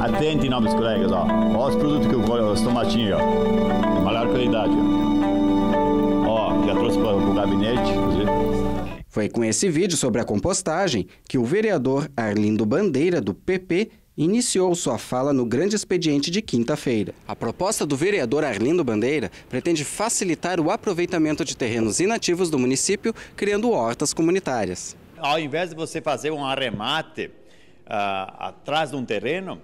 Atente em nome dos colegas, ó. Ó os produtos que eu vou, os tomatinhos, ó. De maior qualidade, ó. Ó, já trouxe para o gabinete, inclusive. Foi com esse vídeo sobre a compostagem que o vereador Arlindo Bandeira, do PP, iniciou sua fala no grande expediente de quinta-feira. A proposta do vereador Arlindo Bandeira pretende facilitar o aproveitamento de terrenos inativos do município, criando hortas comunitárias. Ao invés de você fazer um arremate uh, atrás de um terreno,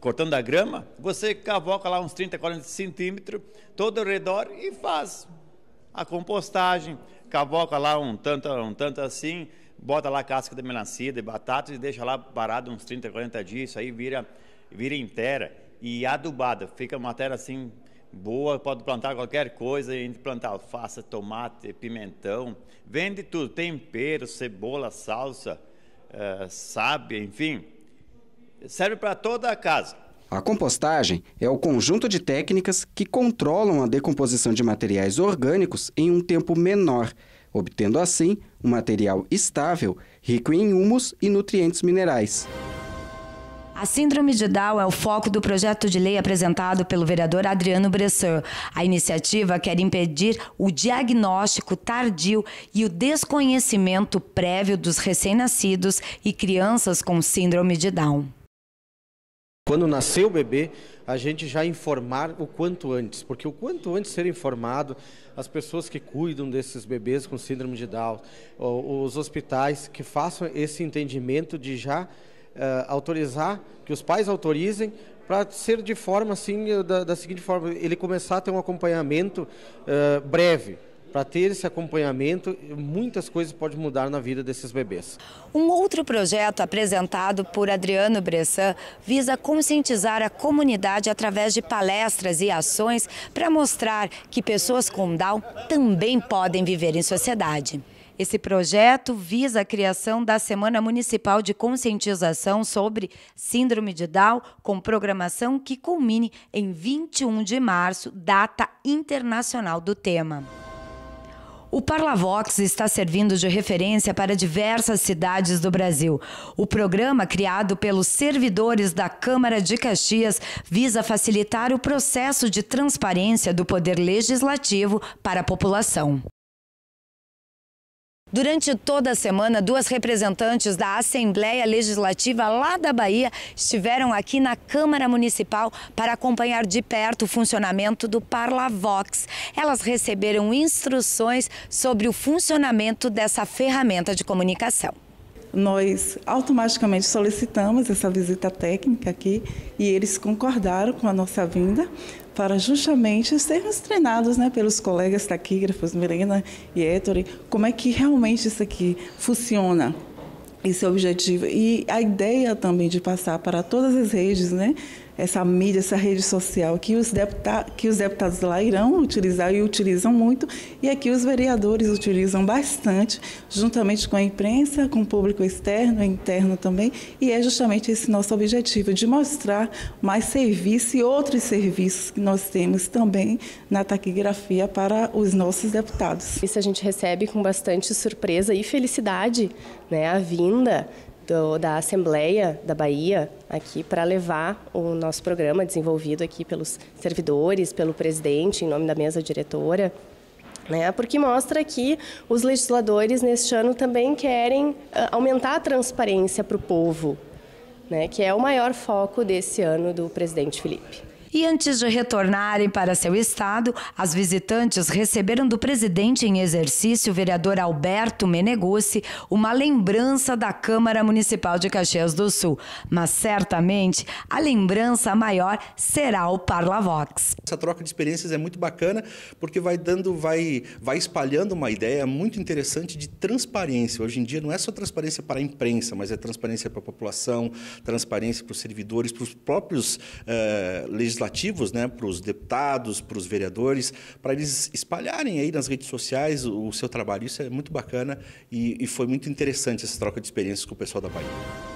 cortando a grama, você cavoca lá uns 30, 40 centímetros todo ao redor e faz a compostagem. Cavoca lá um tanto, um tanto assim, bota lá a casca de melancia, de batata e deixa lá parado uns 30, 40 dias. Isso aí vira, vira inteira e adubada. Fica uma terra assim boa, pode plantar qualquer coisa, A gente plantar alface, tomate, pimentão, vende tudo, tempero, cebola, salsa, uh, sábia, enfim serve para toda a casa. A compostagem é o conjunto de técnicas que controlam a decomposição de materiais orgânicos em um tempo menor, obtendo assim um material estável, rico em humus e nutrientes minerais. A síndrome de Down é o foco do projeto de lei apresentado pelo vereador Adriano Bressan. A iniciativa quer impedir o diagnóstico tardio e o desconhecimento prévio dos recém-nascidos e crianças com síndrome de Down. Quando nascer o bebê, a gente já informar o quanto antes, porque o quanto antes ser informado, as pessoas que cuidam desses bebês com síndrome de Down, os hospitais que façam esse entendimento de já uh, autorizar, que os pais autorizem, para ser de forma assim, eh, da, da, seguinte forma, ele começar a ter um acompanhamento uh, breve para ter esse acompanhamento, muitas coisas podem mudar na vida desses bebês. Um outro projeto apresentado por Adriano Bressan visa conscientizar a comunidade através de palestras e ações para mostrar que pessoas com Down também podem viver em sociedade. Esse projeto visa a criação da Semana Municipal de Conscientização sobre Síndrome de Down, com programação que culmine em 21 de março, data internacional do tema. O Parlavox está servindo de referência para diversas cidades do Brasil. O programa, criado pelos servidores da Câmara de Caxias, visa facilitar o processo de transparência do Poder Legislativo para a população. Durante toda a semana, duas representantes da Assembleia Legislativa lá da Bahia estiveram aqui na Câmara Municipal para acompanhar de perto o funcionamento do Parlavox. Elas receberam instruções sobre o funcionamento dessa ferramenta de comunicação nós automaticamente solicitamos essa visita técnica aqui e eles concordaram com a nossa vinda para justamente sermos treinados né, pelos colegas taquígrafos, Milena e Ettore, como é que realmente isso aqui funciona esse é o objetivo. E a ideia também de passar para todas as redes, né? essa mídia, essa rede social que os, deputados, que os deputados lá irão utilizar e utilizam muito, e aqui os vereadores utilizam bastante, juntamente com a imprensa, com o público externo e interno também, e é justamente esse nosso objetivo, de mostrar mais serviço e outros serviços que nós temos também na taquigrafia para os nossos deputados. Isso a gente recebe com bastante surpresa e felicidade, né? A vinda do, da Assembleia da Bahia aqui para levar o nosso programa desenvolvido aqui pelos servidores, pelo presidente, em nome da mesa diretora. Né, porque mostra que os legisladores neste ano também querem ah, aumentar a transparência para o povo, né, que é o maior foco desse ano do presidente Felipe. E antes de retornarem para seu estado, as visitantes receberam do presidente em exercício, o vereador Alberto Meneguzzi, uma lembrança da Câmara Municipal de Caxias do Sul. Mas certamente a lembrança maior será o Parlavox. Essa troca de experiências é muito bacana porque vai dando, vai, vai espalhando uma ideia muito interessante de transparência. Hoje em dia não é só transparência para a imprensa, mas é transparência para a população, transparência para os servidores, para os próprios uh, eh, legisladores legislativos, né, para os deputados, para os vereadores, para eles espalharem aí nas redes sociais o, seu trabalho. Isso é muito bacana e, e foi muito interessante essa troca de experiências com o pessoal da Bahia.